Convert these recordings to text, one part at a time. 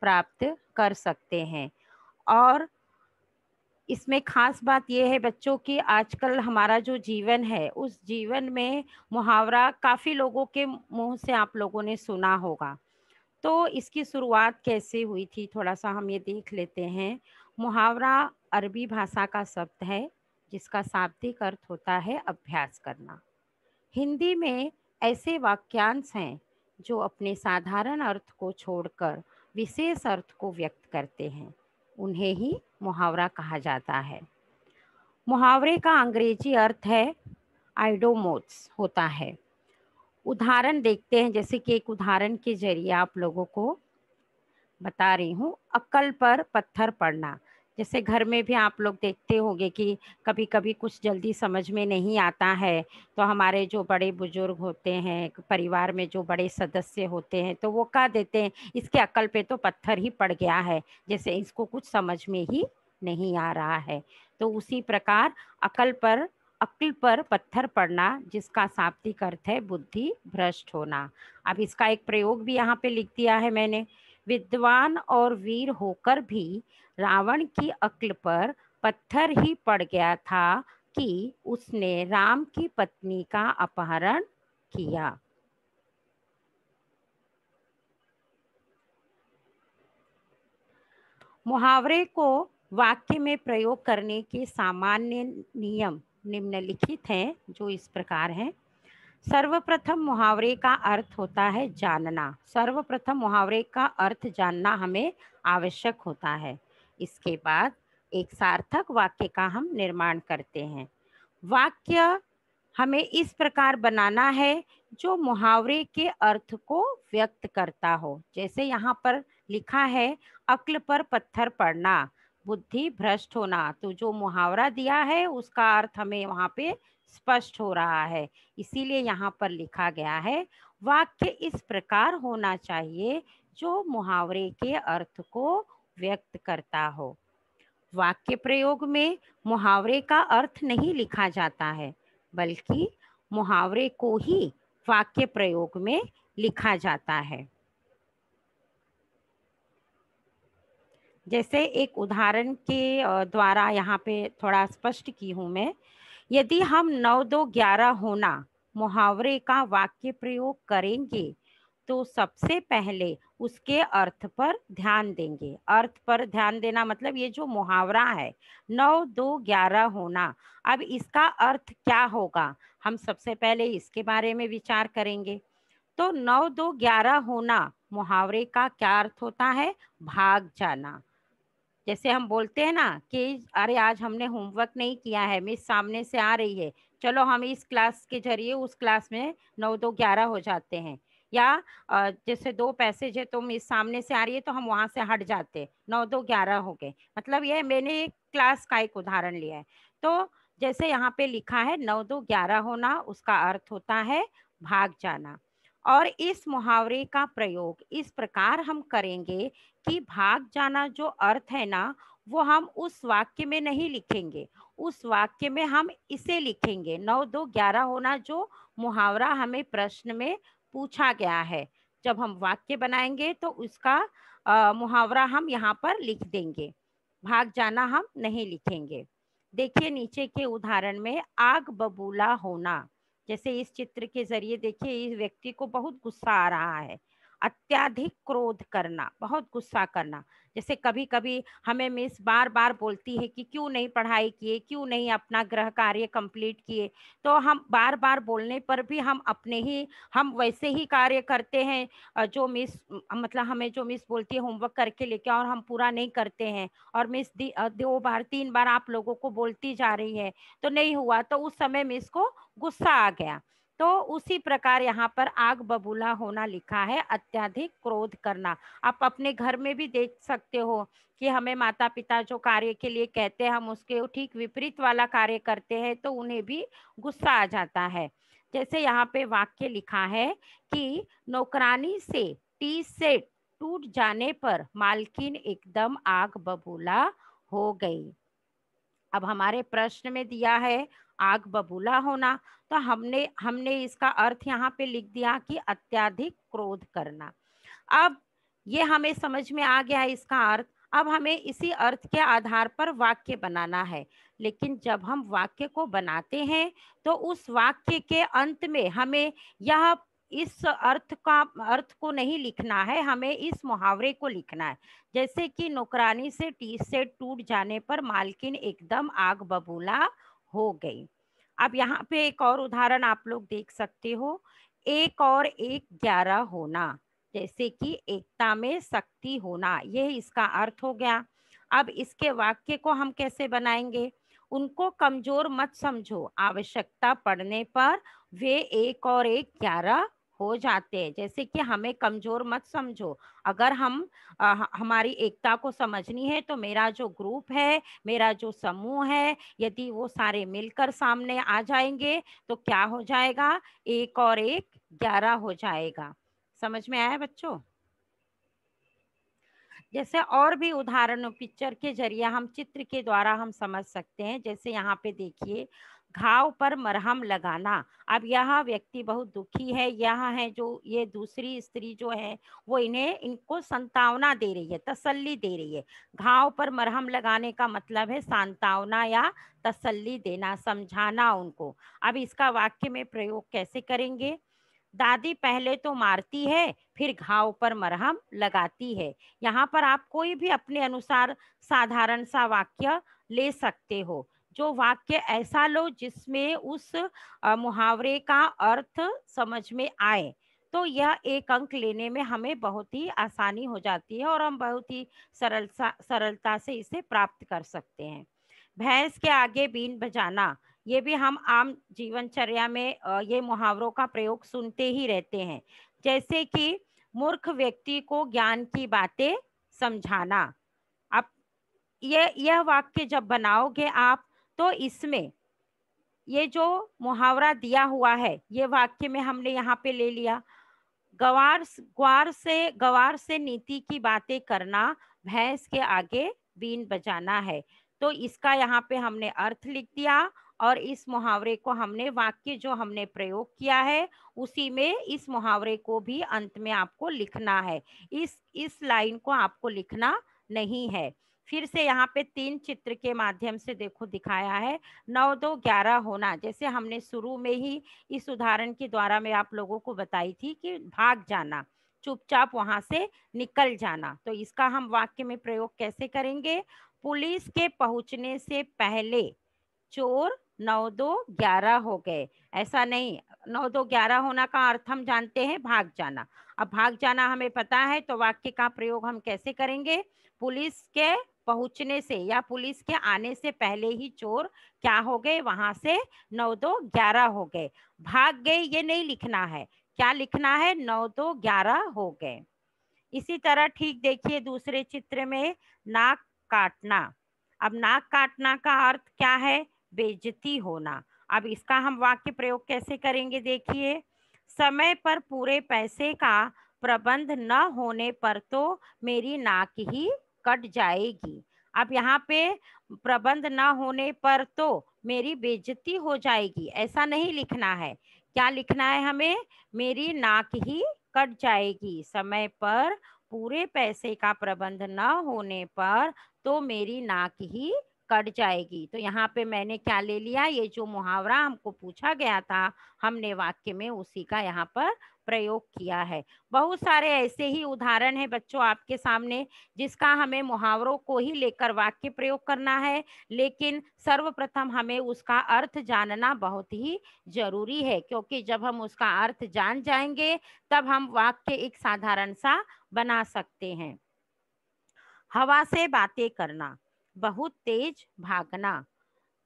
प्राप्त कर सकते हैं और इसमें खास बात यह है बच्चों कि आजकल हमारा जो जीवन है उस जीवन में मुहावरा काफ़ी लोगों के मुंह से आप लोगों ने सुना होगा तो इसकी शुरुआत कैसे हुई थी थोड़ा सा हम ये देख लेते हैं मुहावरा अरबी भाषा का शब्द है जिसका शाब्दिक अर्थ होता है अभ्यास करना हिंदी में ऐसे वाक्यांश हैं जो अपने साधारण अर्थ को छोड़कर विशेष अर्थ को व्यक्त करते हैं उन्हें ही मुहावरा कहा जाता है मुहावरे का अंग्रेजी अर्थ है आइडोमोट्स होता है उदाहरण देखते हैं जैसे कि एक उदाहरण के जरिए आप लोगों को बता रही हूँ अक्ल पर पत्थर पड़ना जैसे घर में भी आप लोग देखते होंगे कि कभी कभी कुछ जल्दी समझ में नहीं आता है तो हमारे जो बड़े बुजुर्ग होते हैं परिवार में जो बड़े सदस्य होते हैं तो वो कह देते हैं इसके अकल पे तो पत्थर ही पड़ गया है जैसे इसको कुछ समझ में ही नहीं आ रहा है तो उसी प्रकार अकल पर अक्ल पर पत्थर पड़ना जिसका शाब्दिक अर्थ है बुद्धि भ्रष्ट होना अब इसका एक प्रयोग भी यहाँ पे लिख दिया है मैंने विद्वान और वीर होकर भी रावण की अक्ल पर पत्थर ही पड़ गया था कि उसने राम की पत्नी का अपहरण किया मुहावरे को वाक्य में प्रयोग करने के सामान्य नियम निम्नलिखित हैं जो इस प्रकार हैं सर्वप्रथम मुहावरे का अर्थ होता है जानना सर्वप्रथम मुहावरे का अर्थ जानना हमें आवश्यक होता है इसके बाद एक सार्थक वाक्य का हम निर्माण करते हैं वाक्य हमें इस प्रकार बनाना है जो मुहावरे के अर्थ को व्यक्त करता हो जैसे यहाँ पर लिखा है अक्ल पर पत्थर पड़ना बुद्धि भ्रष्ट होना तो जो मुहावरा दिया है उसका अर्थ हमें वहाँ पे स्पष्ट हो रहा है इसीलिए यहाँ पर लिखा गया है वाक्य इस प्रकार होना चाहिए जो मुहावरे के अर्थ को व्यक्त करता हो वाक्य प्रयोग में मुहावरे का अर्थ नहीं लिखा जाता है बल्कि मुहावरे को ही वाक्य प्रयोग में लिखा जाता है जैसे एक उदाहरण के द्वारा यहाँ पे थोड़ा स्पष्ट की हूँ मैं यदि हम नौ दो ग्यारह होना मुहावरे का वाक्य प्रयोग करेंगे तो सबसे पहले उसके अर्थ पर ध्यान देंगे अर्थ पर ध्यान देना मतलब ये जो मुहावरा है नौ दो ग्यारह होना अब इसका अर्थ क्या होगा हम सबसे पहले इसके बारे में विचार करेंगे तो नौ दो ग्यारह होना मुहावरे का क्या अर्थ होता है भाग जाना जैसे हम बोलते हैं ना कि अरे आज हमने होमवर्क नहीं किया है मिस सामने से आ रही है चलो हम इस क्लास के जरिए उस क्लास में नौ दो ग्यारह हो जाते हैं या जैसे दो पैसेज है तुम इस सामने से आ रही है तो हम वहाँ से हट जाते नौ दो ग्यारह हो गए मतलब यह मैंने एक क्लास का एक उदाहरण लिया है तो जैसे यहाँ पे लिखा है नौ दो ग्यारह होना उसका अर्थ होता है भाग जाना और इस मुहावरे का प्रयोग इस प्रकार हम करेंगे कि भाग जाना जो अर्थ है ना वो हम उस वाक्य में नहीं लिखेंगे उस वाक्य में हम इसे लिखेंगे नौ दो ग्यारह होना जो मुहावरा हमें प्रश्न में पूछा गया है जब हम वाक्य बनाएंगे तो उसका आ, मुहावरा हम यहाँ पर लिख देंगे भाग जाना हम नहीं लिखेंगे देखिए नीचे के उदाहरण में आग बबूला होना जैसे इस चित्र के जरिए देखिए इस व्यक्ति को बहुत गुस्सा आ रहा है अत्याधिक क्रोध करना बहुत गुस्सा करना जैसे कभी कभी हमें मिस बार बार बोलती है कि क्यों नहीं पढ़ाई किए क्यों नहीं अपना ग्रह कार्य कंप्लीट किए तो हम बार बार बोलने पर भी हम अपने ही हम वैसे ही कार्य करते हैं जो मिस मतलब हमें जो मिस बोलती है होमवर्क करके लेके और हम पूरा नहीं करते हैं और मिस दो बार तीन बार आप लोगों को बोलती जा रही है तो नहीं हुआ तो उस समय मिस को गुस्सा आ गया तो उसी प्रकार यहाँ पर आग बबूला होना लिखा है अत्याधिक क्रोध करना आप अपने घर में भी देख सकते हो कि हमें माता पिता जो कार्य के लिए कहते हैं हम उसके ठीक विपरीत वाला कार्य करते हैं तो उन्हें भी गुस्सा आ जाता है जैसे यहाँ पे वाक्य लिखा है कि नौकरानी से टी सेट टूट जाने पर मालकिन एकदम आग बबूला हो गई अब हमारे प्रश्न में दिया है आग बबूला होना तो हमने हमने इसका अर्थ यहाँ पे लिख दिया कि अत्याधिक क्रोध करना अब ये हमें समझ में आ गया इसका अर्थ अब हमें इसी अर्थ के आधार पर वाक्य बनाना है लेकिन जब हम वाक्य को बनाते हैं तो उस वाक्य के अंत में हमें यह इस अर्थ का अर्थ को नहीं लिखना है हमें इस मुहावरे को लिखना है जैसे कि नौकरानी से टी से टूट जाने पर मालकिन एकदम आग बबूला हो गई अब यहाँ पे एक और उदाहरण आप लोग देख सकते हो एक और एक ग्यारह होना जैसे कि एकता में शक्ति होना यह इसका अर्थ हो गया अब इसके वाक्य को हम कैसे बनाएंगे उनको कमजोर मत समझो आवश्यकता पड़ने पर वे एक और एक ग्यारह हो जाते हैं जैसे कि हमें कमजोर मत समझो अगर हम आ, हमारी एकता को समझनी है तो मेरा जो ग्रुप है मेरा जो समूह है यदि वो सारे मिलकर सामने आ जाएंगे तो क्या हो जाएगा एक और एक ग्यारह हो जाएगा समझ में आया बच्चों जैसे और भी उदाहरण पिक्चर के जरिए हम चित्र के द्वारा हम समझ सकते हैं जैसे यहाँ पे देखिए घाव पर मरहम लगाना अब यह व्यक्ति बहुत दुखी है यह है जो ये दूसरी स्त्री जो है वो इन्हें इनको संतावना दे रही है तसल्ली दे रही है घाव पर मरहम लगाने का मतलब है सांतावना या तसल्ली देना समझाना उनको अब इसका वाक्य में प्रयोग कैसे करेंगे दादी पहले तो मारती है फिर घाव पर मरहम लगाती है यहाँ पर आप कोई भी अपने अनुसार साधारण सा वाक्य ले सकते हो जो वाक्य ऐसा लो जिसमें उस मुहावरे का अर्थ समझ में आए तो यह एक अंक लेने में हमें बहुत ही आसानी हो जाती है और हम बहुत ही सरल सरलता से इसे प्राप्त कर सकते हैं भैंस के आगे बीन बजाना ये भी हम आम जीवनचर्या में ये मुहावरों का प्रयोग सुनते ही रहते हैं जैसे कि मूर्ख व्यक्ति को ज्ञान की बातें समझाना अब यह यह वाक्य जब बनाओगे आप तो इसमें ये जो मुहावरा दिया हुआ है ये वाक्य में हमने यहाँ पे ले लिया गवार ग्वार से गवार से नीति की बातें करना भैंस के आगे बीन बजाना है तो इसका यहाँ पे हमने अर्थ लिख दिया और इस मुहावरे को हमने वाक्य जो हमने प्रयोग किया है उसी में इस मुहावरे को भी अंत में आपको लिखना है इस इस लाइन को आपको लिखना नहीं है फिर से यहाँ पे तीन चित्र के माध्यम से देखो दिखाया है नौ दो ग्यारह होना जैसे हमने शुरू में ही इस उदाहरण के द्वारा मैं आप लोगों को बताई थी कि भाग जाना चुपचाप वहां से निकल जाना तो इसका हम वाक्य में प्रयोग कैसे करेंगे पुलिस के पहुंचने से पहले चोर नौ दो ग्यारह हो गए ऐसा नहीं नौ दो ग्यारह होना का अर्थ हम जानते हैं भाग जाना अब भाग जाना हमें पता है तो वाक्य का प्रयोग हम कैसे करेंगे पुलिस के पहुंचने से या पुलिस के आने से पहले ही चोर क्या हो गए वहां से नौ दो ग्यारह हो गए भाग गए ये नहीं लिखना है क्या लिखना है नौ दो ग्यारह हो गए इसी तरह ठीक देखिए दूसरे चित्र में नाक काटना अब नाक काटना का अर्थ क्या है बेजती होना अब इसका हम वाक्य प्रयोग कैसे करेंगे देखिए समय पर पूरे पैसे का प्रबंध न होने पर तो मेरी नाक ही कट जाएगी अब यहाँ पे प्रबंध ना होने पर तो मेरी बेजती हो जाएगी ऐसा नहीं लिखना है क्या लिखना है हमें मेरी नाक ही कट जाएगी समय पर पूरे पैसे का प्रबंध न होने पर तो मेरी नाक ही कट जाएगी तो यहाँ पे मैंने क्या ले लिया ये जो मुहावरा हमको पूछा गया था हमने वाक्य में उसी का यहाँ पर प्रयोग किया है बहुत सारे ऐसे ही उदाहरण है बच्चों आपके सामने जिसका हमें मुहावरों को ही लेकर वाक्य प्रयोग करना है लेकिन सर्वप्रथम हमें उसका अर्थ जानना बहुत ही जरूरी है क्योंकि जब हम उसका अर्थ जान जाएंगे तब हम वाक्य एक साधारण सा बना सकते हैं हवा से बातें करना बहुत तेज भागना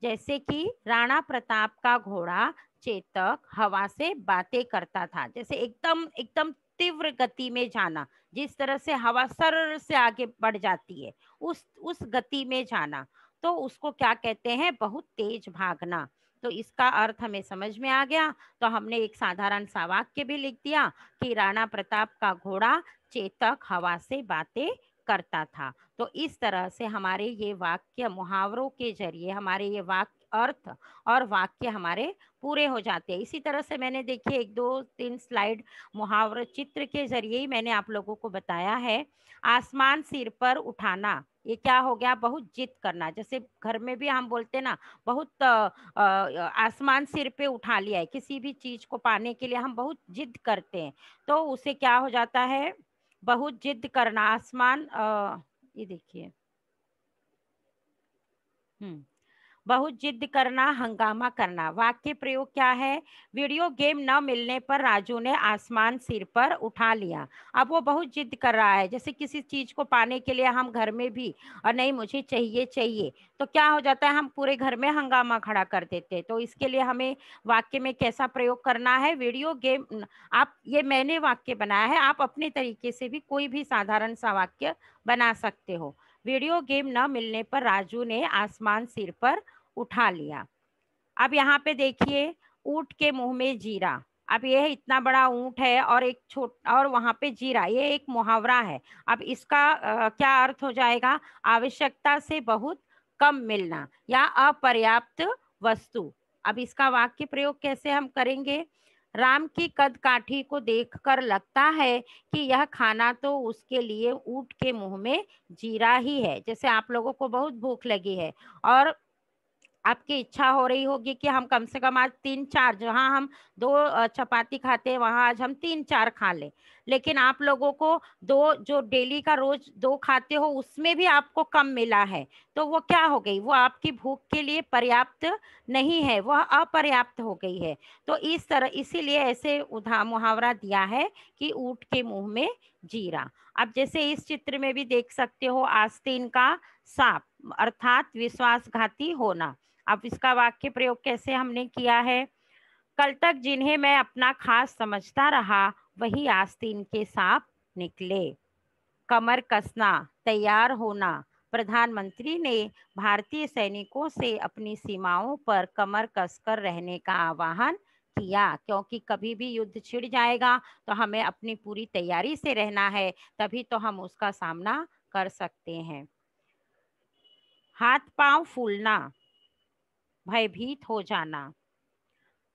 जैसे कि राणा प्रताप का घोड़ा चेतक हवा से बातें करता था जैसे एकदम एकदम तीव्र गति में जाना जिस तरह से हवा सर से आगे बढ़ जाती है उस उस गति में जाना तो उसको क्या कहते हैं बहुत तेज भागना तो इसका अर्थ हमें समझ में आ गया तो हमने एक साधारण सा वाक्य भी लिख दिया कि राणा प्रताप का घोड़ा चेतक हवा से बातें करता था तो इस तरह से हमारे ये वाक्य मुहावरों के जरिए हमारे ये वाक्य अर्थ और वाक्य हमारे पूरे हो जाते हैं इसी तरह से मैंने देखिए एक दो तीन स्लाइड मुहावर चित्र के जरिए ही मैंने आप लोगों को बताया है आसमान सिर पर उठाना ये क्या हो गया बहुत जिद करना जैसे घर में भी हम बोलते ना बहुत आसमान सिर पे उठा लिया है किसी भी चीज को पाने के लिए हम बहुत जिद करते हैं तो उसे क्या हो जाता है बहुत जिद करना आसमान ये देखिए हम्म बहुत जिद करना हंगामा करना वाक्य प्रयोग क्या है वीडियो गेम न मिलने पर राजू ने आसमान सिर पर उठा लिया अब वो बहुत जिद कर रहा है जैसे किसी चीज़ को पाने के लिए हम घर में भी और नहीं मुझे चाहिए चाहिए तो क्या हो जाता है हम पूरे घर में हंगामा खड़ा कर देते तो इसके लिए हमें वाक्य में कैसा प्रयोग करना है वीडियो गेम आप ये मैंने वाक्य बनाया है आप अपने तरीके से भी कोई भी साधारण सा वाक्य बना सकते हो वीडियो गेम न मिलने पर राजू ने आसमान सिर पर उठा लिया अब यहाँ पे देखिए ऊँट के मुंह में जीरा अब यह इतना बड़ा ऊँट है और एक छोट और वहाँ पे जीरा ये एक मुहावरा है अब इसका आ, क्या अर्थ हो जाएगा आवश्यकता से बहुत कम मिलना या अपर्याप्त वस्तु अब इसका वाक्य प्रयोग कैसे हम करेंगे राम की कद काठी को देखकर लगता है कि यह खाना तो उसके लिए ऊँट के मुंह में जीरा ही है जैसे आप लोगों को बहुत भूख लगी है और आपकी इच्छा हो रही होगी कि हम कम से कम आज तीन चार जहाँ हम दो चपाती खाते हैं वहाँ आज हम तीन चार खा लें लेकिन आप लोगों को दो जो डेली का रोज दो खाते हो उसमें भी आपको कम मिला है तो वो क्या हो गई वो आपकी भूख के लिए पर्याप्त नहीं है वह अपर्याप्त हो गई है तो इस तरह इसीलिए ऐसे उधा मुहावरा दिया है कि ऊँट के मुँह में जीरा अब जैसे इस चित्र में भी देख सकते हो आस्तीन का सांप अर्थात विश्वासघाती होना अब इसका वाक्य प्रयोग कैसे हमने किया है कल तक जिन्हें मैं अपना खास समझता रहा वही आस्तीन के सांप निकले कमर कसना तैयार होना प्रधानमंत्री ने भारतीय सैनिकों से अपनी सीमाओं पर कमर कसकर रहने का आह्वान किया क्योंकि कभी भी युद्ध छिड़ जाएगा तो हमें अपनी पूरी तैयारी से रहना है तभी तो हम उसका सामना कर सकते हैं हाथ पांव फूलना भयभीत हो जाना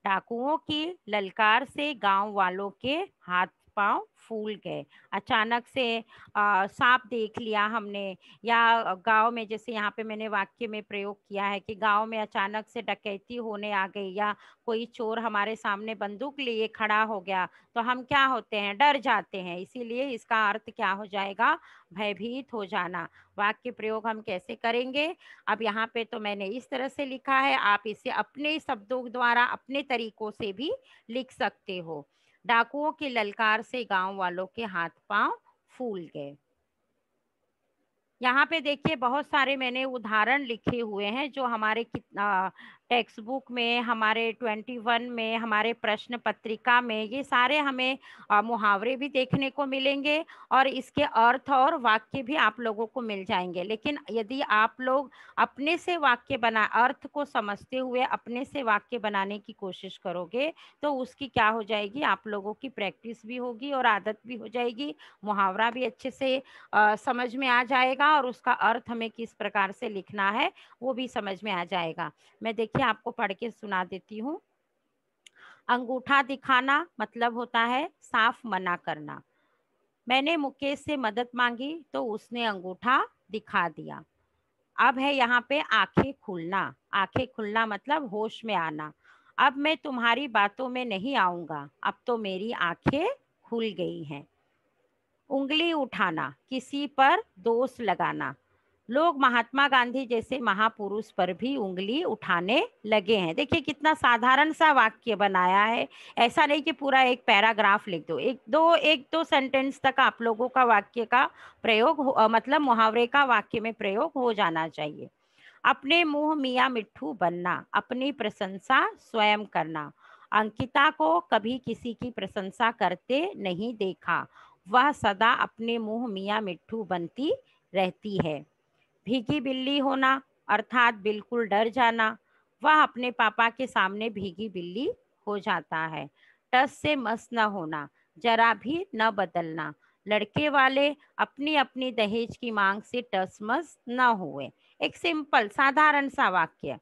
डाकुओं की ललकार से गांव वालों के हाथ पाँव फूल गए अचानक से सांप देख लिया हमने या गांव में जैसे यहाँ पे मैंने वाक्य में प्रयोग किया है कि गांव में अचानक से डकैती होने आ गई या कोई चोर हमारे सामने बंदूक लिए खड़ा हो गया तो हम क्या होते हैं डर जाते हैं इसीलिए इसका अर्थ क्या हो जाएगा भयभीत हो जाना वाक्य प्रयोग हम कैसे करेंगे अब यहाँ पे तो मैंने इस तरह से लिखा है आप इसे अपने शब्दों द्वारा अपने तरीकों से भी लिख सकते हो डाकुओं की ललकार से गांव वालों के हाथ पांव फूल गए यहाँ पे देखिए बहुत सारे मैंने उदाहरण लिखे हुए हैं जो हमारे कितना टेक्स्ट बुक में हमारे ट्वेंटी वन में हमारे प्रश्न पत्रिका में ये सारे हमें मुहावरे भी देखने को मिलेंगे और इसके अर्थ और वाक्य भी आप लोगों को मिल जाएंगे लेकिन यदि आप लोग अपने से वाक्य बना अर्थ को समझते हुए अपने से वाक्य बनाने की कोशिश करोगे तो उसकी क्या हो जाएगी आप लोगों की प्रैक्टिस भी होगी और आदत भी हो जाएगी मुहावरा भी अच्छे से आ, समझ में आ जाएगा और उसका अर्थ हमें किस प्रकार से लिखना है वो भी समझ में आ जाएगा मैं देखिए देखिए आपको पढ़ के सुना देती हूँ अंगूठा दिखाना मतलब होता है साफ मना करना मैंने मुकेश से मदद मांगी तो उसने अंगूठा दिखा दिया अब है यहाँ पे आंखें खुलना आंखें खुलना मतलब होश में आना अब मैं तुम्हारी बातों में नहीं आऊंगा अब तो मेरी आंखें खुल गई हैं उंगली उठाना किसी पर दोष लगाना लोग महात्मा गांधी जैसे महापुरुष पर भी उंगली उठाने लगे हैं देखिए कितना साधारण सा वाक्य बनाया है ऐसा नहीं कि पूरा एक पैराग्राफ लिख दो एक दो एक दो सेंटेंस तक आप लोगों का वाक्य का प्रयोग मतलब मुहावरे का वाक्य में प्रयोग हो जाना चाहिए अपने मुंह मियाँ मिट्ठू बनना अपनी प्रशंसा स्वयं करना अंकिता को कभी किसी की प्रशंसा करते नहीं देखा वह सदा अपने मुंह मियाँ मिट्ठू बनती रहती है भीगी बिल्ली होना अर्थात बिल्कुल डर जाना वह अपने पापा के सामने भीगी बिल्ली हो जाता है टस से मस न होना जरा भी न बदलना लड़के वाले अपनी अपनी दहेज की मांग से टस मस न हुए एक सिंपल साधारण सा वाक्य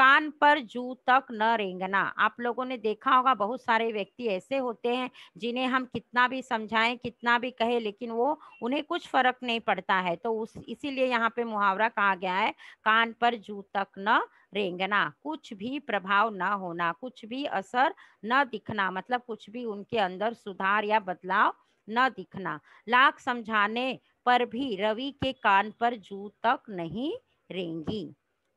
कान पर जू तक न रेंगना आप लोगों ने देखा होगा बहुत सारे व्यक्ति ऐसे होते हैं जिन्हें हम कितना भी समझाएं कितना भी कहें लेकिन वो उन्हें कुछ फर्क नहीं पड़ता है तो उस इसीलिए यहाँ पे मुहावरा कहा गया है कान पर जू तक न रेंगना कुछ भी प्रभाव न होना कुछ भी असर न दिखना मतलब कुछ भी उनके अंदर सुधार या बदलाव न दिखना लाख समझाने पर भी रवि के कान पर जू तक नहीं रेंगी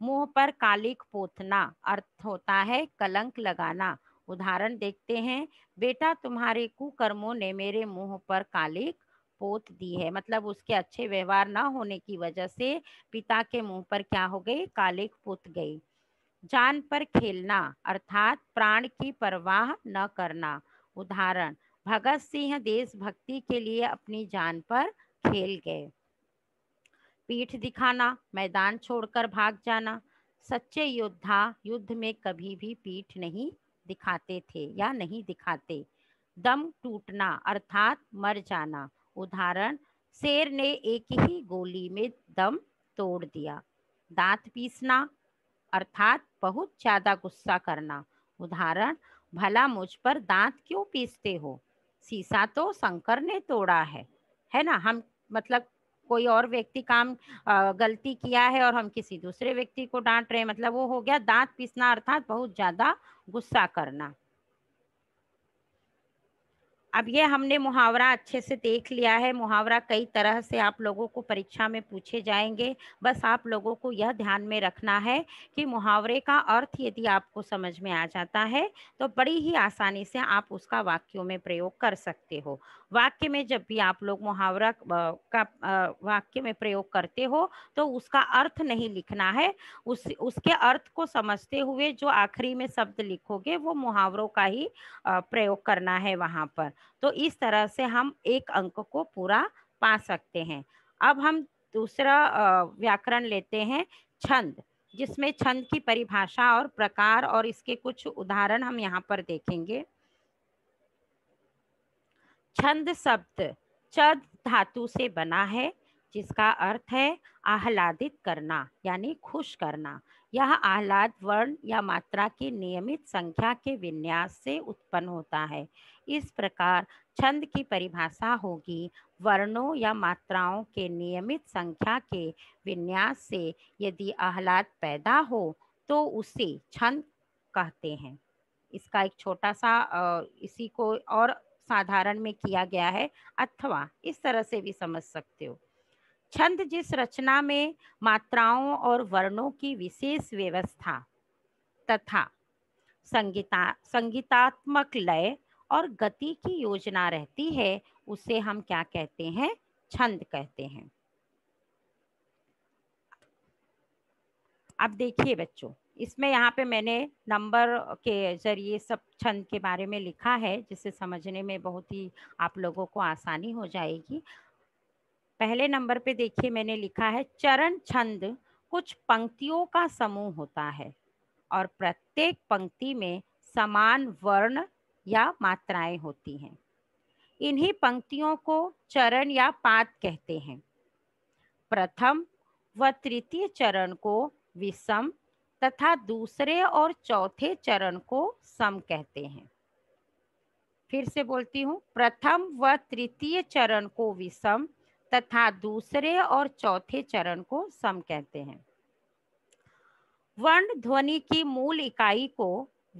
मुंह पर कालिक पोतना अर्थ होता है कलंक लगाना उदाहरण देखते हैं बेटा तुम्हारे कुकर्मों ने मेरे मुंह पर कालिक पोत दी है मतलब उसके अच्छे व्यवहार ना होने की वजह से पिता के मुंह पर क्या हो गई कालिक पोत गई जान पर खेलना अर्थात प्राण की परवाह न करना उदाहरण भगत सिंह देशभक्ति के लिए अपनी जान पर खेल गए पीठ दिखाना मैदान छोड़कर भाग जाना सच्चे योद्धा युद्ध में कभी भी पीठ नहीं दिखाते थे या नहीं दिखाते दम टूटना अर्थात मर जाना उदाहरण शेर ने एक ही गोली में दम तोड़ दिया दांत पीसना अर्थात बहुत ज्यादा गुस्सा करना उदाहरण भला मुझ पर दांत क्यों पीसते हो शीशा तो शंकर ने तोड़ा है है ना हम मतलब कोई और व्यक्ति काम गलती किया है और हम किसी दूसरे व्यक्ति को डांट रहे हैं मतलब वो हो गया दांत पीसना अर्थात बहुत ज्यादा गुस्सा करना अब ये हमने मुहावरा अच्छे से देख लिया है मुहावरा कई तरह से आप लोगों को परीक्षा में पूछे जाएंगे बस आप लोगों को यह ध्यान में रखना है कि मुहावरे का अर्थ यदि आपको समझ में आ जाता है तो बड़ी ही आसानी से आप उसका वाक्यों में प्रयोग कर सकते हो वाक्य में जब भी आप लोग मुहावरा का वाक्य में प्रयोग करते हो तो उसका अर्थ नहीं लिखना है उस उसके अर्थ को समझते हुए जो आखिरी में शब्द लिखोगे वो मुहावरों का ही प्रयोग करना है वहाँ पर तो इस तरह से हम एक अंक को पूरा पा सकते हैं अब हम दूसरा व्याकरण लेते हैं छंद जिसमें छंद की परिभाषा और प्रकार और इसके कुछ उदाहरण हम यहाँ पर देखेंगे छंद शब्द चद धातु से बना है जिसका अर्थ है आह्लादित करना यानी खुश करना यह आह्लाद वर्ण या मात्रा की नियमित संख्या के विन्यास से उत्पन्न होता है इस प्रकार छंद की परिभाषा होगी वर्णों या मात्राओं के नियमित संख्या के विन्यास से यदि आह्लाद पैदा हो तो उसे छंद कहते हैं इसका एक छोटा सा इसी को और साधारण में किया गया है अथवा इस तरह से भी समझ सकते हो छंद जिस रचना में मात्राओं और वर्णों की विशेष व्यवस्था तथा संगीता संगीतात्मक लय और गति की योजना रहती है उसे हम क्या कहते हैं छंद कहते हैं अब देखिए बच्चों इसमें यहाँ पे मैंने नंबर के जरिए सब छंद के बारे में लिखा है जिसे समझने में बहुत ही आप लोगों को आसानी हो जाएगी पहले नंबर पे देखिए मैंने लिखा है चरण छंद कुछ पंक्तियों का समूह होता है और प्रत्येक पंक्ति में समान वर्ण या मात्राएं होती हैं इन्हीं पंक्तियों को चरण या पात कहते हैं प्रथम व तृतीय चरण को विषम तथा दूसरे और चौथे चरण को सम कहते हैं फिर से बोलती हूँ प्रथम व तृतीय चरण को विषम तथा दूसरे और चौथे चरण को सम कहते हैं वर्ण ध्वनि की मूल इकाई को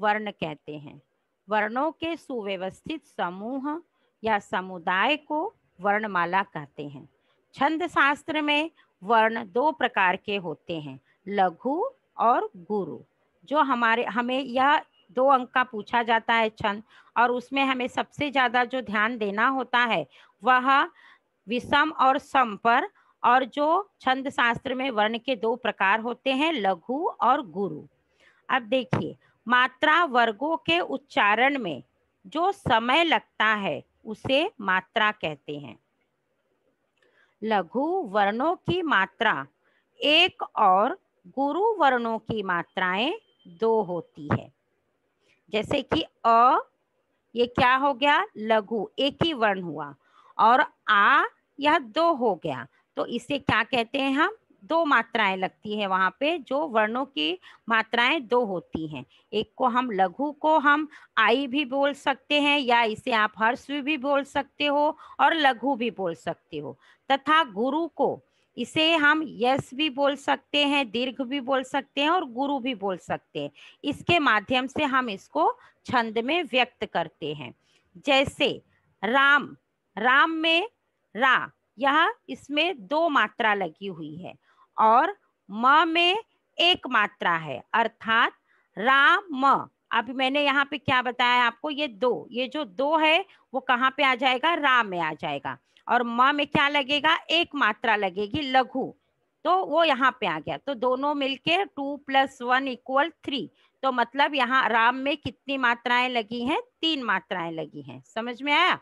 वर्ण कहते हैं वर्णों के सुव्यवस्थित समूह या समुदाय को वर्णमाला कहते हैं छंद शास्त्र में वर्ण दो प्रकार के होते हैं लघु और गुरु जो हमारे हमें यह दो अंक का पूछा जाता है छंद और उसमें हमें सबसे ज़्यादा जो ध्यान देना होता है वह विषम और सम पर और जो छंद शास्त्र में वर्ण के दो प्रकार होते हैं लघु और गुरु अब देखिए मात्रा वर्गों के उच्चारण में जो समय लगता है उसे मात्रा कहते हैं लघु वर्णों की मात्रा एक और गुरु वर्णों की मात्राएं दो होती है जैसे कि अ ये क्या हो गया लघु एक ही वर्ण हुआ और आ यह दो हो गया तो इसे क्या कहते हैं हम दो मात्राएं लगती है वहां पे जो वर्णों की मात्राएं दो होती हैं एक को हम लघु को हम आई भी बोल सकते हैं या इसे आप हर्ष भी बोल सकते हो और लघु भी बोल सकते हो तथा गुरु को इसे हम यस भी बोल सकते हैं दीर्घ भी बोल सकते हैं और गुरु भी बोल सकते हैं इसके माध्यम से हम इसको छंद में व्यक्त करते हैं जैसे राम राम में रा यह इसमें दो मात्रा लगी हुई है और म में एक मात्रा है अर्थात राम अब मैंने यहाँ पे क्या बताया आपको ये दो ये जो दो है वो कहाँ पे आ जाएगा रा में आ जाएगा और म में क्या लगेगा एक मात्रा लगेगी लघु तो वो यहाँ पे आ गया तो दोनों मिलके two plus one equal three तो मतलब यहाँ राम में कितनी मात्राएं लगी हैं तीन मात्राएं लगी हैं समझ में आया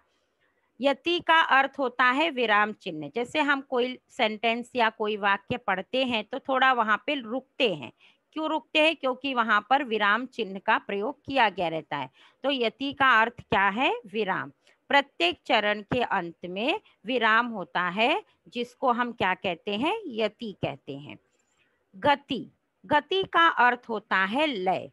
यति का अर्थ होता है विराम चिन्ह जैसे हम कोई सेंटेंस या कोई वाक्य पढ़ते हैं तो थोड़ा वहां पे रुकते हैं क्यों रुकते हैं क्योंकि वहां पर विराम चिन्ह का प्रयोग किया गया रहता है तो यति का अर्थ क्या है विराम प्रत्येक चरण के अंत में विराम होता है जिसको हम क्या कहते हैं यति कहते हैं गति गति का अर्थ होता है लय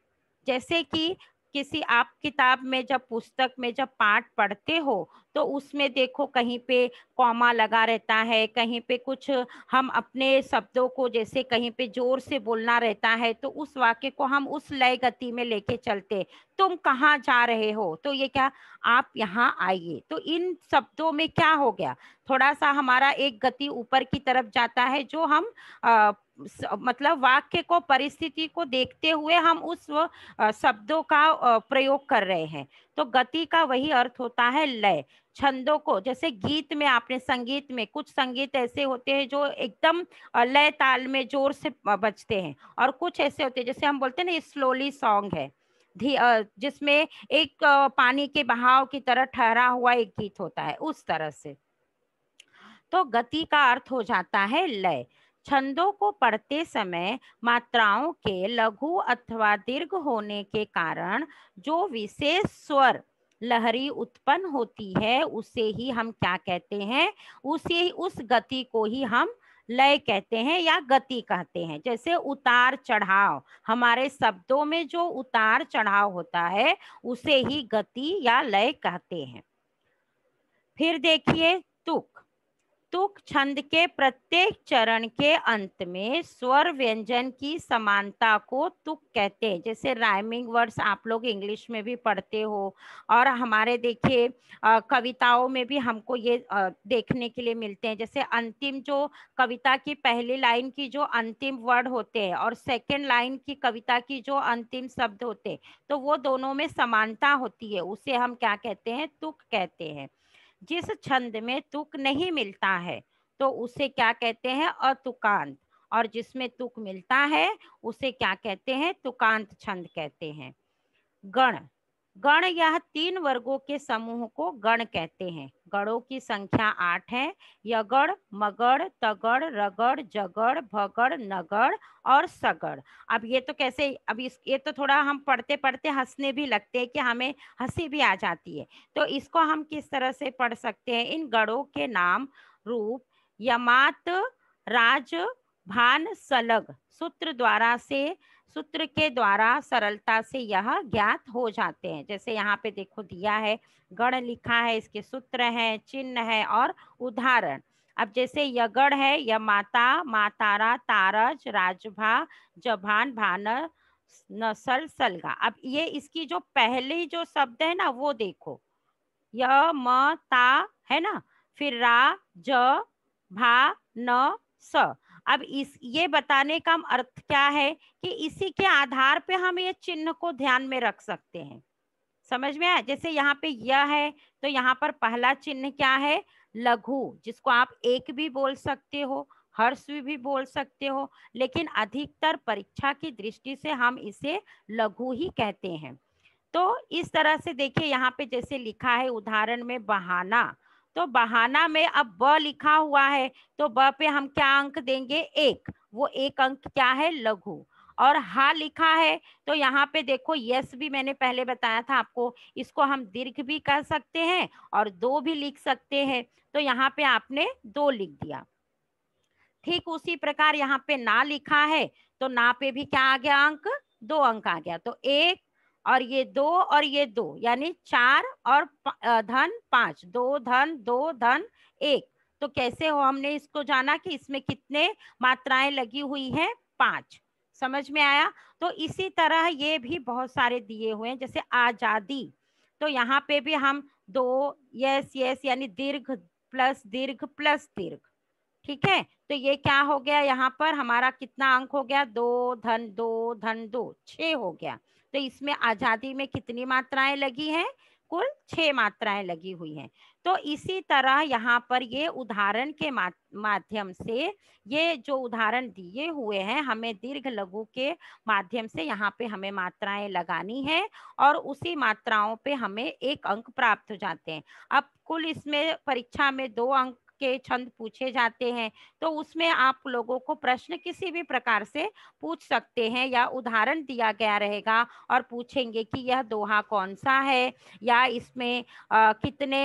जैसे कि किसी आप किताब में जब पुस्तक में जब पाठ पढ़ते हो तो उसमें देखो कहीं पे कॉमा लगा रहता है कहीं पे कुछ हम अपने शब्दों को जैसे कहीं पे जोर से बोलना रहता है तो उस वाक्य को हम उस लय गति में लेके चलते तुम कहाँ जा रहे हो तो ये क्या आप यहाँ आइए तो इन शब्दों में क्या हो गया थोड़ा सा हमारा एक गति ऊपर की तरफ जाता है जो हम आ, मतलब वाक्य को परिस्थिति को देखते हुए हम उस शब्दों का प्रयोग कर रहे हैं तो गति का वही अर्थ होता है लय छंदों को जैसे गीत में आपने संगीत में कुछ संगीत ऐसे होते हैं जो एकदम लय ताल में जोर से बजते हैं और कुछ ऐसे होते हैं जैसे हम बोलते हैं ना स्लोली सॉन्ग है जिसमें एक पानी के बहाव की तरह ठहरा हुआ एक गीत होता है उस तरह से तो गति का अर्थ हो जाता है लय छंदों को पढ़ते समय मात्राओं के लघु अथवा दीर्घ होने के कारण जो विशेष स्वर लहरी उत्पन्न होती है उसे ही हम क्या कहते हैं उसे ही उस गति को ही हम लय कहते हैं या गति कहते हैं जैसे उतार चढ़ाव हमारे शब्दों में जो उतार चढ़ाव होता है उसे ही गति या लय कहते हैं फिर देखिए तुक तुक छंद के प्रत्येक चरण के अंत में स्वर व्यंजन की समानता को तुक कहते हैं जैसे राइमिंग वर्ड्स आप लोग इंग्लिश में भी पढ़ते हो और हमारे देखिए कविताओं में भी हमको ये आ, देखने के लिए मिलते हैं जैसे अंतिम जो कविता की पहली लाइन की जो अंतिम वर्ड होते हैं और सेकंड लाइन की कविता की जो अंतिम शब्द होते हैं तो वो दोनों में समानता होती है उसे हम क्या कहते हैं तुक कहते हैं जिस छंद में तुक नहीं मिलता है तो उसे क्या कहते हैं अतुकांत और जिसमें तुक मिलता है उसे क्या कहते हैं तुकांत छंद कहते हैं गण गण यह तीन वर्गों के समूह को गण कहते हैं गणों की संख्या आठ है यगड़ मगड़ तगड़ रगड़ जगड़ भगड़ नगड़ और सगड़ अब ये तो कैसे अब इस ये तो थोड़ा हम पढ़ते पढ़ते हंसने भी लगते हैं कि हमें हंसी भी आ जाती है तो इसको हम किस तरह से पढ़ सकते हैं इन गणों के नाम रूप यमात राज भान सलग सूत्र द्वारा से सूत्र के द्वारा सरलता से यह ज्ञात हो जाते हैं जैसे यहाँ पे देखो दिया है गण लिखा है इसके सूत्र हैं चिन्ह है और उदाहरण अब जैसे यगड़ है य माता मातारा तारज राजभा जभान भान नसल सलगा अब ये इसकी जो पहले जो शब्द है ना वो देखो य म ता है ना फिर रा ज भा न स अब इस ये बताने का अर्थ क्या है कि इसी के आधार पे हम ये चिन्ह को ध्यान में रख सकते हैं समझ में आया जैसे यहाँ पे यह है तो यहाँ पर पहला चिन्ह क्या है लघु जिसको आप एक भी बोल सकते हो हर्ष भी बोल सकते हो लेकिन अधिकतर परीक्षा की दृष्टि से हम इसे लघु ही कहते हैं तो इस तरह से देखिए यहाँ पे जैसे लिखा है उदाहरण में बहाना तो बहाना में अब ब लिखा हुआ है तो ब पे हम क्या अंक देंगे एक वो एक अंक क्या है लघु और हा लिखा है तो यहाँ पे देखो यस भी मैंने पहले बताया था आपको इसको हम दीर्घ भी कर सकते हैं और दो भी लिख सकते हैं तो यहाँ पे आपने दो लिख दिया ठीक उसी प्रकार यहाँ पे ना लिखा है तो ना पे भी क्या आ गया अंक दो अंक आ गया तो एक और ये दो और ये दो यानी चार और धन पांच दो धन दो धन एक तो कैसे हो हमने इसको जाना कि इसमें कितने मात्राएं लगी हुई हैं पांच समझ में आया तो इसी तरह ये भी बहुत सारे दिए हुए हैं जैसे आजादी तो यहाँ पे भी हम दो यस यस यानी दीर्घ प्लस दीर्घ प्लस दीर्घ ठीक है तो ये क्या हो गया यहाँ पर हमारा कितना अंक हो गया दो धन दो धन दो छ हो गया तो इसमें आज़ादी में कितनी मात्राएं लगी हैं कुल छह मात्राएं लगी हुई हैं तो इसी तरह यहाँ पर ये उदाहरण के माध्यम से ये जो उदाहरण दिए हुए हैं हमें दीर्घ लघु के माध्यम से यहाँ पे हमें मात्राएं लगानी है और उसी मात्राओं पे हमें एक अंक प्राप्त हो जाते हैं अब कुल इसमें परीक्षा में दो अंक के छंद पूछे जाते हैं तो उसमें आप लोगों को प्रश्न किसी भी प्रकार से पूछ सकते हैं या उदाहरण दिया गया रहेगा और पूछेंगे कि यह दोहा कौन सा है या इसमें आ, कितने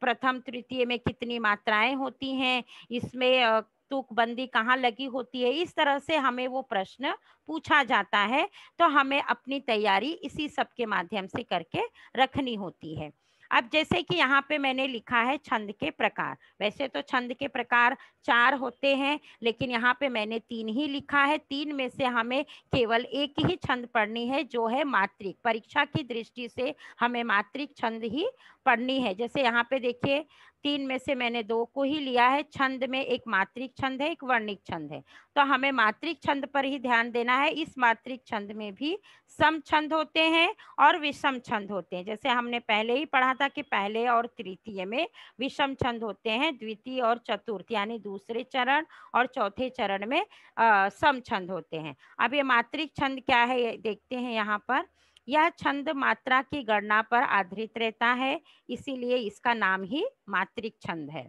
प्रथम तृतीय में कितनी मात्राएं होती हैं इसमें आ, बंदी कहाँ लगी होती है इस तरह से हमें वो प्रश्न पूछा जाता है तो हमें अपनी तैयारी इसी सब के माध्यम से करके रखनी होती है अब जैसे कि यहाँ पे मैंने लिखा है छंद के प्रकार वैसे तो छंद के प्रकार चार होते हैं लेकिन यहाँ पे मैंने तीन ही लिखा है तीन में से हमें केवल एक ही छंद पढ़नी है जो है मात्रिक परीक्षा की दृष्टि से हमें मात्रिक छंद ही पढ़नी है जैसे यहाँ पे देखिए तीन में से मैंने दो को ही लिया है छंद में एक मात्रिक छंद है एक वर्णिक छंद है तो हमें मात्रिक छंद पर ही ध्यान देना है इस मात्रिक छंद में भी सम छंद होते हैं और विषम छंद होते हैं जैसे हमने पहले ही पढ़ा था कि पहले और तृतीय में विषम छंद होते हैं द्वितीय और चतुर्थ यानी दूसरे चरण और चौथे चरण में अः सम छंद होते हैं अब ये मातृक छंद क्या है देखते हैं यहाँ पर यह छंद मात्रा की गणना पर आधारित रहता है इसीलिए इसका नाम ही मात्रिक छंद है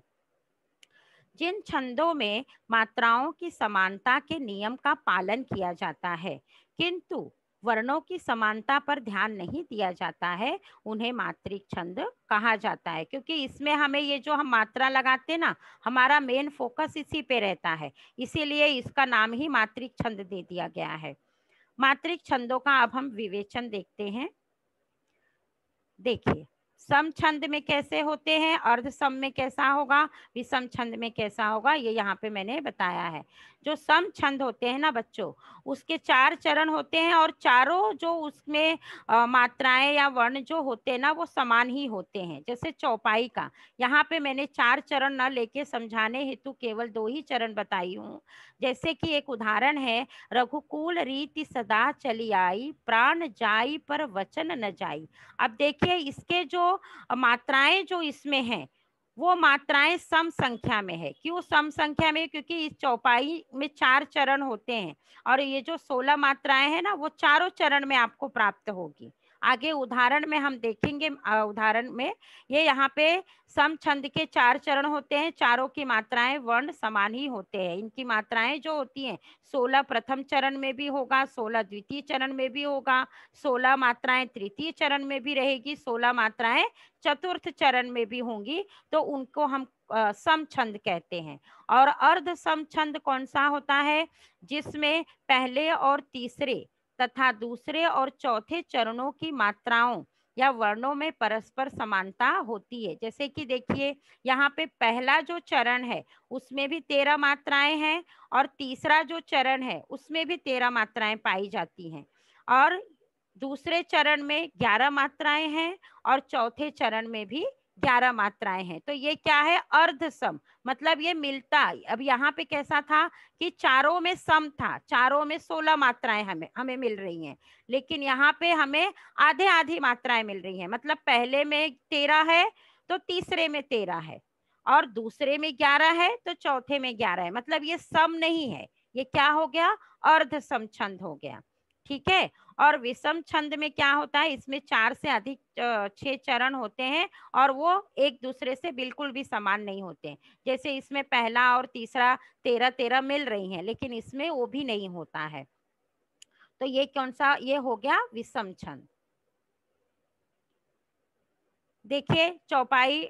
जिन छंदों में मात्राओं की समानता के नियम का पालन किया जाता है किंतु वर्णों की समानता पर ध्यान नहीं दिया जाता है उन्हें मात्रिक छंद कहा जाता है क्योंकि इसमें हमें ये जो हम मात्रा लगाते ना हमारा मेन फोकस इसी पे रहता है इसीलिए इसका नाम ही मात्रिक छंद दे दिया गया है मात्रिक छंदों का अब हम विवेचन देखते हैं देखिए सम छंद में कैसे होते हैं अर्ध सम में कैसा होगा विषम छंद में कैसा होगा ये यहाँ पे मैंने बताया है जो सम छंद होते हैं ना बच्चों उसके चार चरण होते हैं और चारों जो उसमें मात्राएं या वर्ण जो होते हैं ना वो समान ही होते हैं जैसे चौपाई का यहाँ पे मैंने चार चरण ना लेके समझाने हेतु केवल दो ही चरण बताई हूँ जैसे कि एक उदाहरण है रघुकूल रीति सदा चली आई प्राण जाई पर वचन न जाई अब देखिए इसके जो मात्राएं जो इसमें हैं वो मात्राएं सम संख्या में है क्यों सम संख्या में क्योंकि इस चौपाई में चार चरण होते हैं और ये जो सोलह मात्राएं हैं ना वो चारों चरण में आपको प्राप्त होगी आगे उदाहरण में हम देखेंगे उदाहरण में ये यहाँ पे सम छंद के चार चरण होते हैं चारों की मात्राएं वर्ण समान ही होते हैं इनकी मात्राएं जो होती हैं सोलह प्रथम चरण में भी होगा सोलह द्वितीय चरण में भी होगा सोलह मात्राएं तृतीय चरण में भी रहेगी सोलह मात्राएं चतुर्थ चरण में भी होंगी तो उनको हम सम छंद कहते हैं और अर्ध सम छंद कौन सा होता है जिसमें पहले और तीसरे तथा दूसरे और चौथे चरणों की मात्राओं या वर्णों में परस्पर समानता होती है जैसे कि देखिए यहाँ पे पहला जो चरण है उसमें भी तेरह मात्राएं हैं और तीसरा जो चरण है उसमें भी तेरह मात्राएं पाई जाती हैं और दूसरे चरण में ग्यारह मात्राएं हैं और चौथे चरण में भी ग्यारह मात्राएं हैं तो ये क्या है अर्ध सम मतलब ये मिलता अब यहाँ पे कैसा था कि चारों में सम था चारों में सोलह मात्राएं हमें हमें मिल रही हैं लेकिन यहाँ पे हमें आधे आधी मात्राएं मिल रही हैं मतलब पहले में तेरह है तो तीसरे में तेरह है और दूसरे में ग्यारह है तो चौथे में ग्यारह है मतलब ये सम नहीं है ये क्या हो गया अर्ध सम छंद हो गया ठीक है और विषम छंद में क्या होता है इसमें चार से अधिक छह चरण होते हैं और वो एक दूसरे से बिल्कुल भी समान नहीं होते जैसे इसमें पहला और तीसरा तेरह तेरह मिल रही हैं लेकिन इसमें वो भी नहीं होता है तो ये कौन सा ये हो गया विषम छंद देखिए चौपाई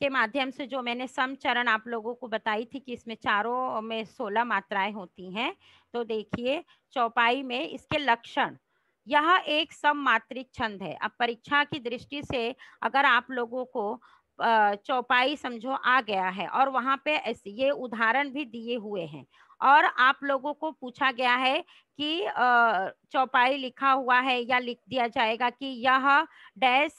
के माध्यम से जो मैंने सम चरण आप लोगों को बताई थी कि इसमें चारों में सोलह मात्राएं होती हैं तो देखिए चौपाई में इसके लक्षण यह एक सममात्रिक छंद है अब परीक्षा की दृष्टि से अगर आप लोगों को चौपाई समझो आ गया है और वहाँ पे ऐसे ये उदाहरण भी दिए हुए हैं और आप लोगों को पूछा गया है कि चौपाई लिखा हुआ है या लिख दिया जाएगा कि यह डैश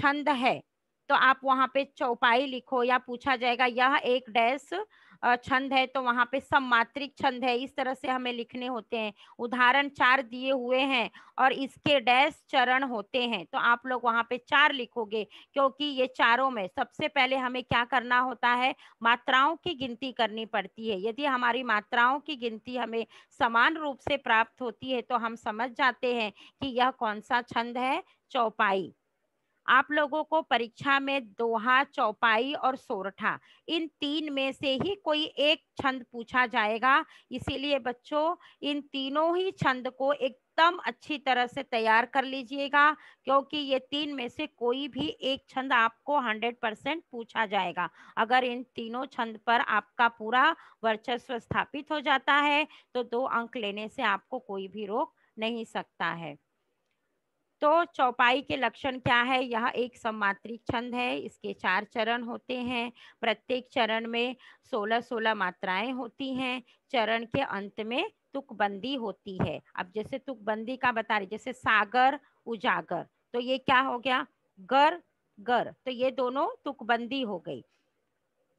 छंद है तो आप वहाँ पे चौपाई लिखो या पूछा जाएगा यह एक डैश छंद है तो वहाँ पे मात्रिक छंद है इस तरह से हमें लिखने होते हैं उदाहरण चार दिए हुए हैं और इसके डैश चरण होते हैं तो आप लोग वहाँ पे चार लिखोगे क्योंकि ये चारों में सबसे पहले हमें क्या करना होता है मात्राओं की गिनती करनी पड़ती है यदि हमारी मात्राओं की गिनती हमें समान रूप से प्राप्त होती है तो हम समझ जाते हैं कि यह कौन सा छंद है चौपाई आप लोगों को परीक्षा में दोहा चौपाई और सोरठा इन तीन में से ही कोई एक छंद पूछा जाएगा इसीलिए बच्चों इन तीनों ही छंद को एकदम अच्छी तरह से तैयार कर लीजिएगा क्योंकि ये तीन में से कोई भी एक छंद आपको 100 परसेंट पूछा जाएगा अगर इन तीनों छंद पर आपका पूरा वर्चस्व स्थापित हो जाता है तो दो अंक लेने से आपको कोई भी रोक नहीं सकता है तो चौपाई के लक्षण क्या है यह एक सम्मात्रिक छंद है इसके चार चरण होते हैं प्रत्येक चरण में सोलह सोलह मात्राएं होती हैं चरण के अंत में तुकबंदी होती है अब जैसे तुकबंदी का बता रही जैसे सागर उजागर तो ये क्या हो गया गर गर तो ये दोनों तुकबंदी हो गई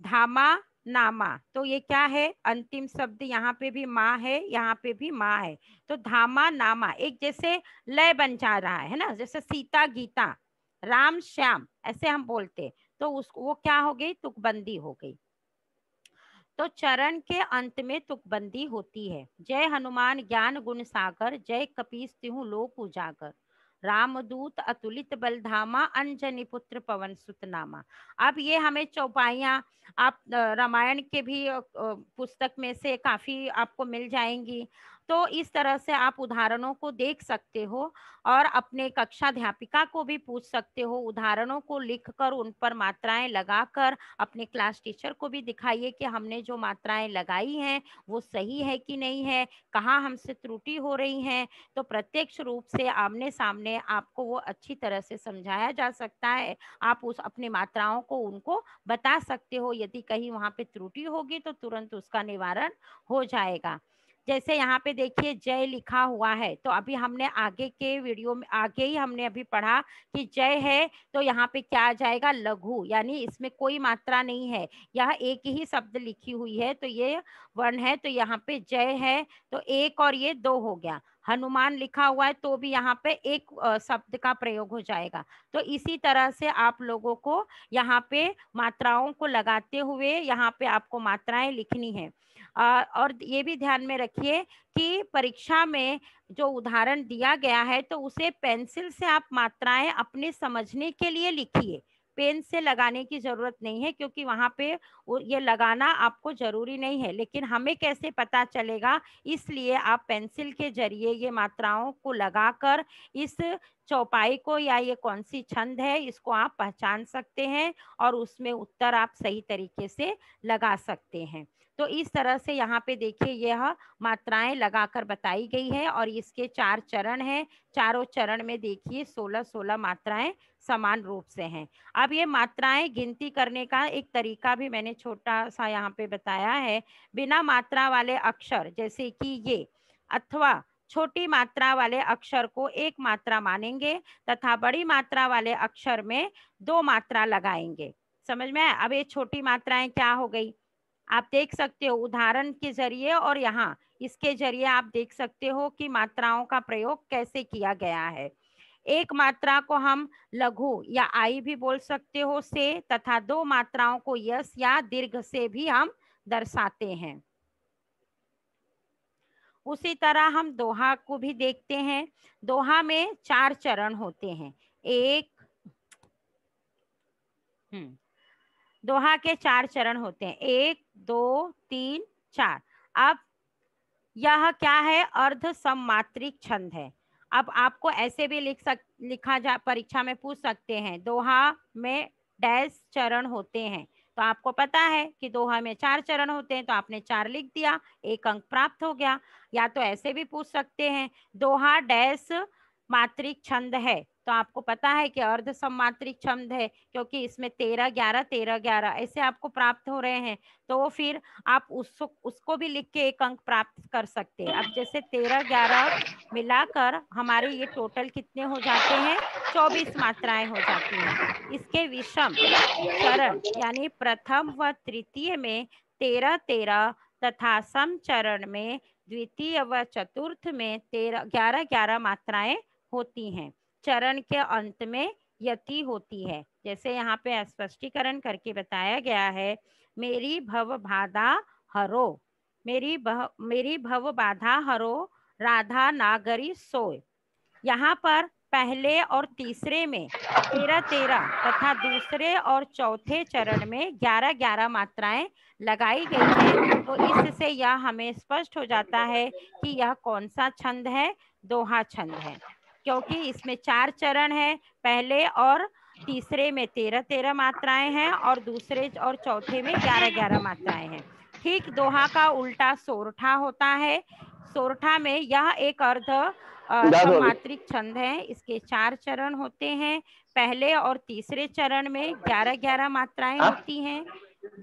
धामा नामा तो ये क्या है अंतिम शब्द यहाँ पे भी माँ है यहाँ पे भी माँ है तो धामा नामा एक जैसे लय बन जा रहा है ना जैसे सीता गीता राम श्याम ऐसे हम बोलते तो उस वो क्या हो गई तुकबंदी हो गई तो चरण के अंत में तुकबंदी होती है जय हनुमान ज्ञान गुण सागर जय कपीस तिहु लोक उजागर रामदूत अतुलित बलधामा अंजनी पुत्र पवन सुतनामा अब ये हमें चौपाइया आप रामायण के भी पुस्तक में से काफ़ी आपको मिल जाएंगी तो इस तरह से आप उदाहरणों को देख सकते हो और अपने कक्षा अध्यापिका को भी पूछ सकते हो उदाहरणों को लिखकर उन पर मात्राएं लगाकर अपने क्लास टीचर को भी दिखाइए कि हमने जो मात्राएं लगाई हैं वो सही है कि नहीं है कहाँ हमसे त्रुटि हो रही हैं तो प्रत्यक्ष रूप से आमने सामने आपको वो अच्छी तरह से समझाया जा सकता है आप उस अपने मात्राओं को उनको बता सकते हो यदि कहीं वहाँ पे त्रुटि होगी तो तुरंत उसका निवारण हो जाएगा जैसे यहाँ पे देखिए जय लिखा हुआ है तो अभी हमने आगे के वीडियो में आगे ही हमने अभी पढ़ा कि जय है तो यहाँ पे क्या आ जाएगा लघु यानी इसमें कोई मात्रा नहीं है यह एक ही शब्द लिखी हुई है तो ये वर्ण है तो यहाँ पे जय है तो एक और ये दो हो गया हनुमान लिखा हुआ है तो भी यहाँ पे एक शब्द का प्रयोग हो जाएगा तो इसी तरह से आप लोगों को यहाँ पे मात्राओं को लगाते हुए यहाँ पे आपको मात्राएं लिखनी है और ये भी ध्यान में रखिए कि परीक्षा में जो उदाहरण दिया गया है तो उसे पेंसिल से आप मात्राएं अपने समझने के लिए लिखिए पेन से लगाने की ज़रूरत नहीं है क्योंकि वहाँ पे ये लगाना आपको ज़रूरी नहीं है लेकिन हमें कैसे पता चलेगा इसलिए आप पेंसिल के जरिए ये मात्राओं को लगाकर इस चौपाई को या ये कौन सी छंद है इसको आप पहचान सकते हैं और उसमें उत्तर आप सही तरीके से लगा सकते हैं तो इस तरह से यहाँ पे देखिए यह मात्राएं लगाकर बताई गई है और इसके चार चरण हैं चारों चरण में देखिए सोलह सोलह मात्राएं समान रूप से हैं अब ये मात्राएं गिनती करने का एक तरीका भी मैंने छोटा सा यहाँ पे बताया है बिना मात्रा वाले अक्षर जैसे कि ये अथवा छोटी मात्रा वाले अक्षर को एक मात्रा मानेंगे तथा बड़ी मात्रा वाले अक्षर में दो मात्रा लगाएंगे समझ में अब ये छोटी मात्राएं क्या हो गई आप देख सकते हो उदाहरण के जरिए और यहाँ इसके जरिए आप देख सकते हो कि मात्राओं का प्रयोग कैसे किया गया है एक मात्रा को हम लघु या आई भी बोल सकते हो से तथा दो मात्राओं को यस या दीर्घ से भी हम दर्शाते हैं उसी तरह हम दोहा को भी देखते हैं दोहा में चार चरण होते हैं एक हम्म दोहा के चार चरण होते हैं एक दो तीन चार अब यह क्या है अर्ध सममात्रिक छंद है अब आपको ऐसे भी लिख सक लिखा जा परीक्षा में पूछ सकते हैं दोहा में डैश चरण होते हैं तो आपको पता है कि दोहा में चार चरण होते हैं तो आपने चार लिख दिया एक अंक प्राप्त हो गया या तो ऐसे भी पूछ सकते हैं दोहा डैश मात्रिक छंद है तो आपको पता है कि अर्ध सम्मात्रिक छंद है क्योंकि इसमें तेरह ग्यारह तेरह ग्यारह ऐसे आपको प्राप्त हो रहे हैं तो फिर आप उसको उसको भी लिख के एक अंक प्राप्त कर सकते हैं अब जैसे तेरह ग्यारह मिलाकर हमारे ये टोटल कितने हो जाते हैं चौबीस मात्राएं हो जाती हैं इसके विषम चरण यानी प्रथम व तृतीय में तेरह तेरह तथा सम चरण में द्वितीय व चतुर्थ में तेरह ग्यारह ग्यारह मात्राएं होती हैं चरण के अंत में यति होती है जैसे यहाँ पे स्पष्टीकरण करके बताया गया है मेरी भव बाधा हरो मेरी भव मेरी भव बाधा हरो राधा नागरी सोय यहाँ पर पहले और तीसरे में तेरह तेरह तथा दूसरे और चौथे चरण में ग्यारह ग्यारह मात्राएं लगाई गई है तो इससे यह हमें स्पष्ट हो जाता है कि यह कौन सा छंद है दोहा छंद है क्योंकि इसमें चार चरण है पहले और तीसरे में तेरह तेरह मात्राएं हैं और दूसरे और चौथे में ग्यारह ग्यारह मात्राएं हैं ठीक दोहा का उल्टा सोरठा होता है सोरठा में यह एक अर्ध मात्रिक छंद है इसके चार चरण होते हैं पहले और तीसरे चरण में ग्यारह ग्यारह मात्राएं हाँ। होती हैं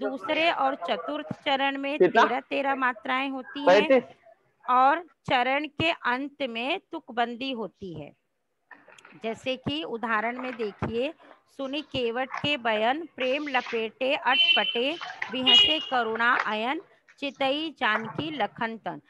दूसरे और चतुर्थ चरण में तेरह तेरह मात्राएं होती हैं और चरण के अंत में तुकबंदी होती है जैसे कि उदाहरण में देखिए सुनी केवट के बयन प्रेम लपेटे अटपटे बिहसे करुणा अयन चितई जानकी लखनतन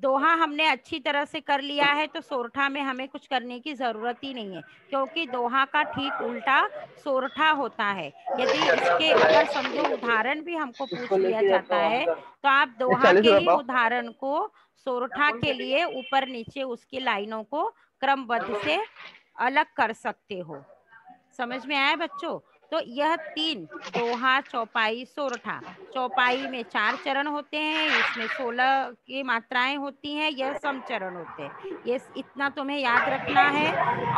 दोहा हमने अच्छी तरह से कर लिया है तो सोरठा में हमें कुछ करने की ज़रूरत ही नहीं है क्योंकि दोहा का ठीक उल्टा सोरठा होता है यदि अच्छा, अच्छा। इसके अगर समझो उदाहरण भी हमको पूछ लिया जाता है तो आप दोहा के ही उदाहरण को सोरठा के लिए ऊपर नीचे उसकी लाइनों को क्रमबद्ध से अलग कर सकते हो समझ में आया बच्चों तो यह तीन दोहा चौपाई सोरठा चौपाई में चार चरण होते हैं इसमें सोलह की मात्राएं होती हैं यह चरण होते हैं ये इतना तुम्हें याद रखना है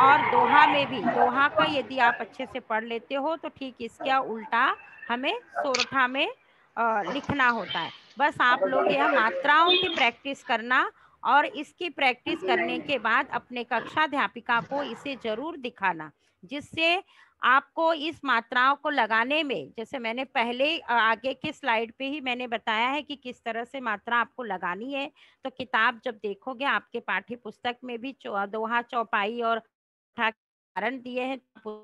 और दोहा में भी दोहा का यदि आप अच्छे से पढ़ लेते हो तो ठीक इसका उल्टा हमें सोरठा में लिखना होता है बस आप लोग यह मात्राओं की प्रैक्टिस करना और इसकी प्रैक्टिस करने के बाद अपने कक्षा अध्यापिका को इसे जरूर दिखाना जिससे आपको इस मात्राओं को लगाने में जैसे मैंने पहले आगे के स्लाइड पे ही मैंने बताया है कि किस तरह से मात्रा आपको लगानी है तो किताब जब देखोगे आपके पाठ्य पुस्तक में भी दोहा चौपाई और कारण दिए हैं वो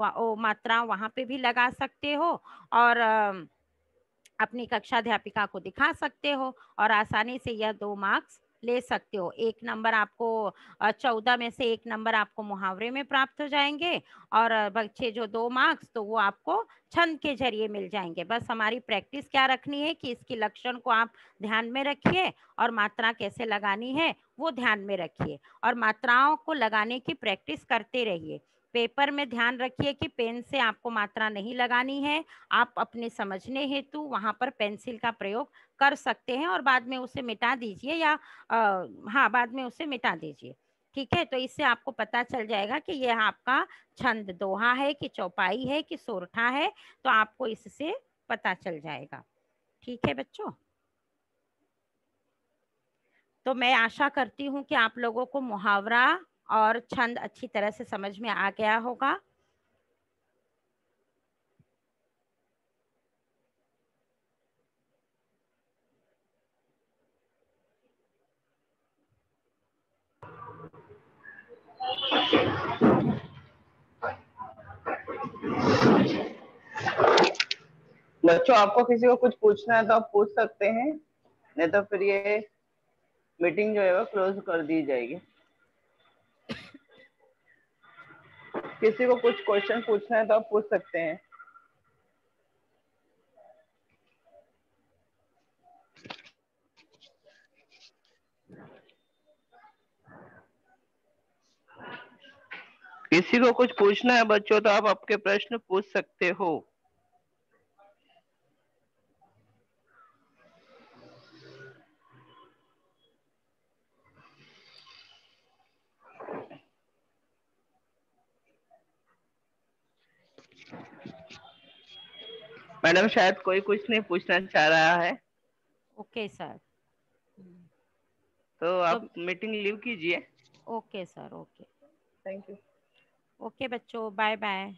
तो मात्रा वहाँ पे भी लगा सकते हो और अपनी कक्षा अध्यापिका को दिखा सकते हो और आसानी से यह दो मार्क्स ले सकते हो एक नंबर आपको चौदह में से एक नंबर आपको मुहावरे में प्राप्त हो जाएंगे और बच्चे जो दो मार्क्स तो वो आपको छंद के जरिए मिल जाएंगे बस हमारी प्रैक्टिस क्या रखनी है कि इसके लक्षण को आप ध्यान में रखिए और मात्रा कैसे लगानी है वो ध्यान में रखिए और मात्राओं को लगाने की प्रैक्टिस करते रहिए पेपर में ध्यान रखिए कि पेन से आपको मात्रा नहीं लगानी है आप अपने समझने हेतु वहां पर पेंसिल का प्रयोग कर सकते हैं और बाद में उसे मिटा दीजिए या आ, हाँ बाद में उसे मिटा दीजिए ठीक है तो इससे आपको पता चल जाएगा कि यह आपका छंद दोहा है कि चौपाई है कि सोरठा है तो आपको इससे पता चल जाएगा ठीक है बच्चों तो मैं आशा करती हूँ कि आप लोगों को मुहावरा और छंद अच्छी तरह से समझ में आ गया होगा बच्चों आपको किसी को कुछ पूछना है तो आप पूछ सकते हैं नहीं तो फिर ये मीटिंग जो है वो क्लोज कर दी जाएगी किसी को कुछ क्वेश्चन पूछना है तो आप पूछ सकते हैं किसी को कुछ पूछना है बच्चों तो आप आपके प्रश्न पूछ सकते हो मैडम शायद कोई कुछ नहीं पूछना चाह रहा है ओके सर तो आप तो- मीटिंग लीव कीजिए okay sir okay thank you okay बच्चों बाय बाय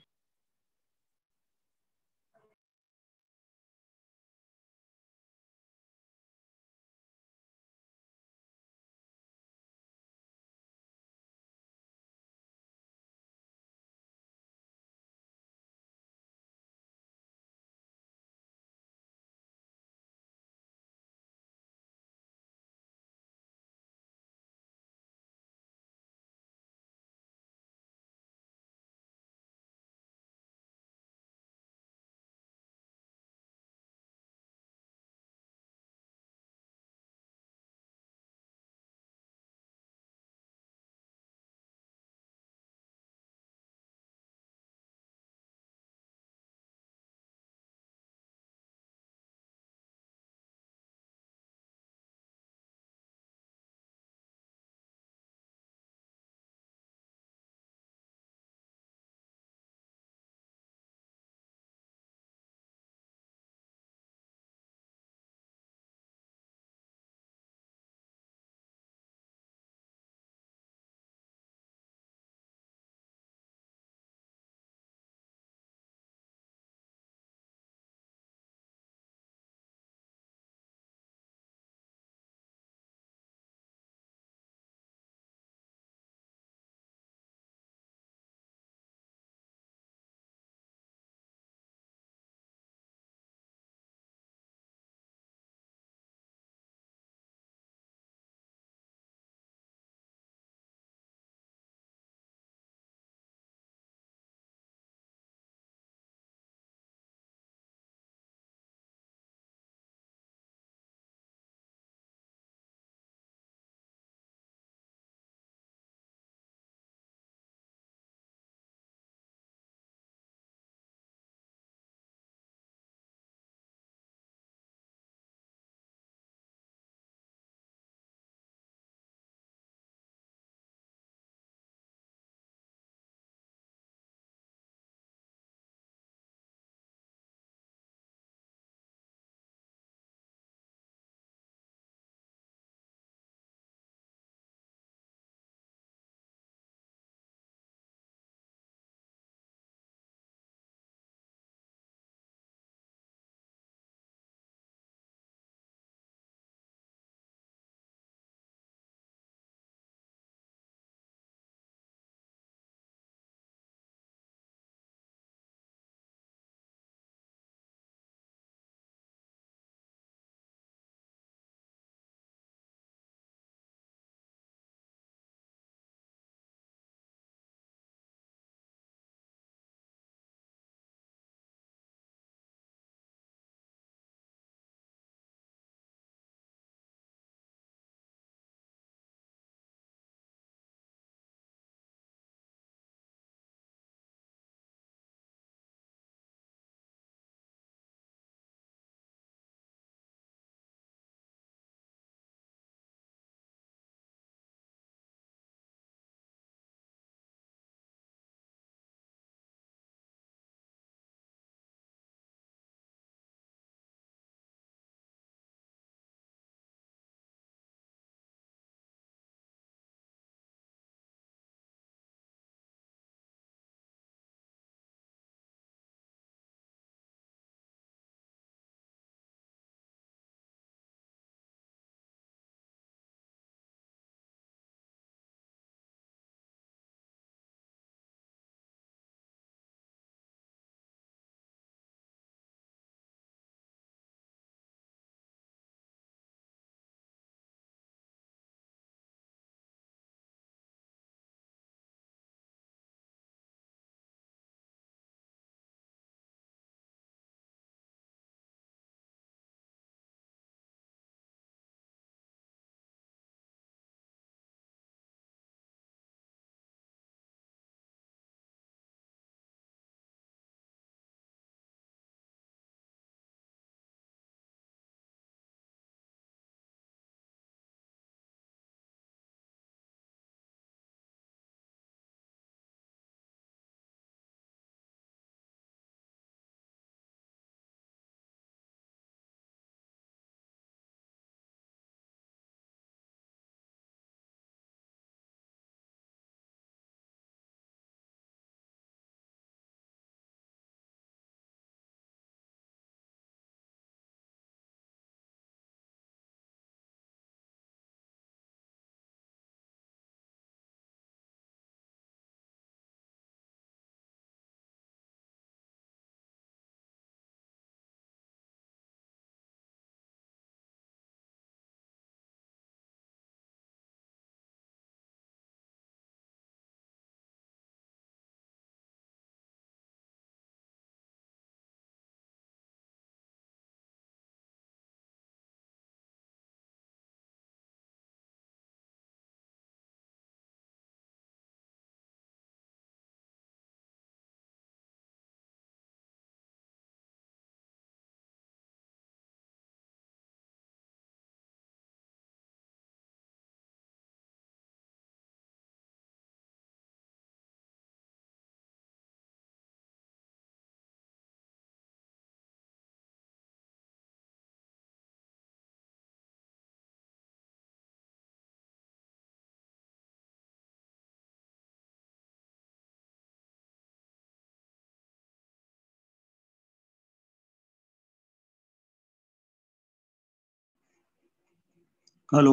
हेलो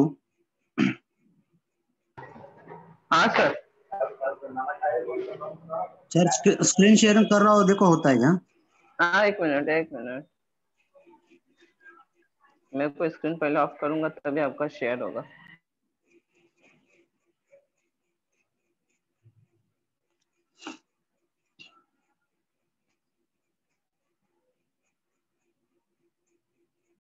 हाँ सर सर स्क्रीन शेयरिंग कर रहा हो देखो होता है क्या हाँ एक मिनट एक मिनट मैं को स्क्रीन पहले ऑफ करूंगा तभी आपका शेयर होगा